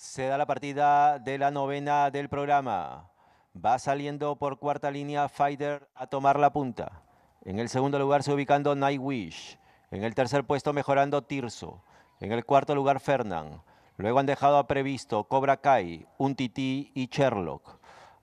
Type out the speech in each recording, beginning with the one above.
Se da la partida de la novena del programa. Va saliendo por cuarta línea Fighter a tomar la punta. En el segundo lugar se ubicando Nightwish. En el tercer puesto mejorando Tirso. En el cuarto lugar Fernand. Luego han dejado a Previsto, Cobra Kai, Untiti y Sherlock.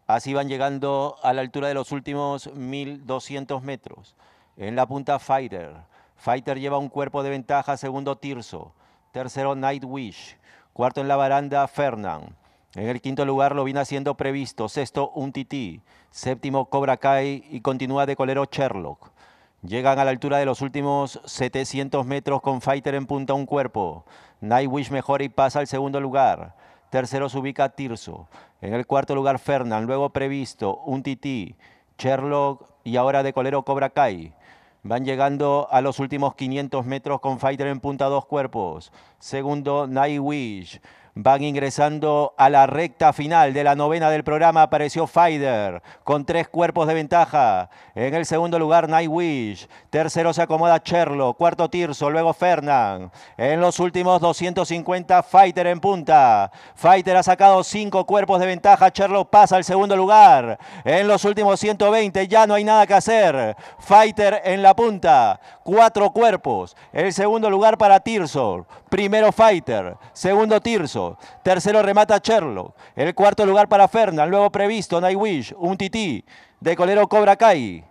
Así van llegando a la altura de los últimos 1.200 metros. En la punta Fighter. Fighter lleva un cuerpo de ventaja, segundo Tirso. Tercero Nightwish. Cuarto en la baranda, Fernand. En el quinto lugar lo viene haciendo previsto. Sexto, un tití. Séptimo, Cobra Kai y continúa de colero Sherlock. Llegan a la altura de los últimos 700 metros con Fighter en punta un cuerpo. Nightwish mejora y pasa al segundo lugar. Tercero se ubica Tirso. En el cuarto lugar Fernan. luego previsto, un tití, Sherlock y ahora de colero Cobra Kai. Van llegando a los últimos 500 metros con Fighter en punta dos cuerpos. Segundo, Nightwish. Van ingresando a la recta final de la novena del programa. Apareció Fighter con tres cuerpos de ventaja. En el segundo lugar, Nightwish. Tercero se acomoda Cherlo. Cuarto, Tirso. Luego, Fernand. En los últimos 250, Fighter en punta. Fighter ha sacado cinco cuerpos de ventaja. Cherlo pasa al segundo lugar. En los últimos 120, ya no hay nada que hacer. Fighter en la punta. Cuatro cuerpos. El segundo lugar para Tirso. Primero, Fighter. Segundo, Tirso. Tercero remata Cherlo. El cuarto lugar para Fernan. Luego previsto Nightwish. Un tití de colero Cobra Kai.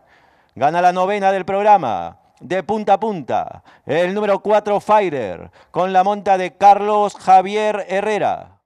Gana la novena del programa. De punta a punta. El número 4 Fire. Con la monta de Carlos Javier Herrera.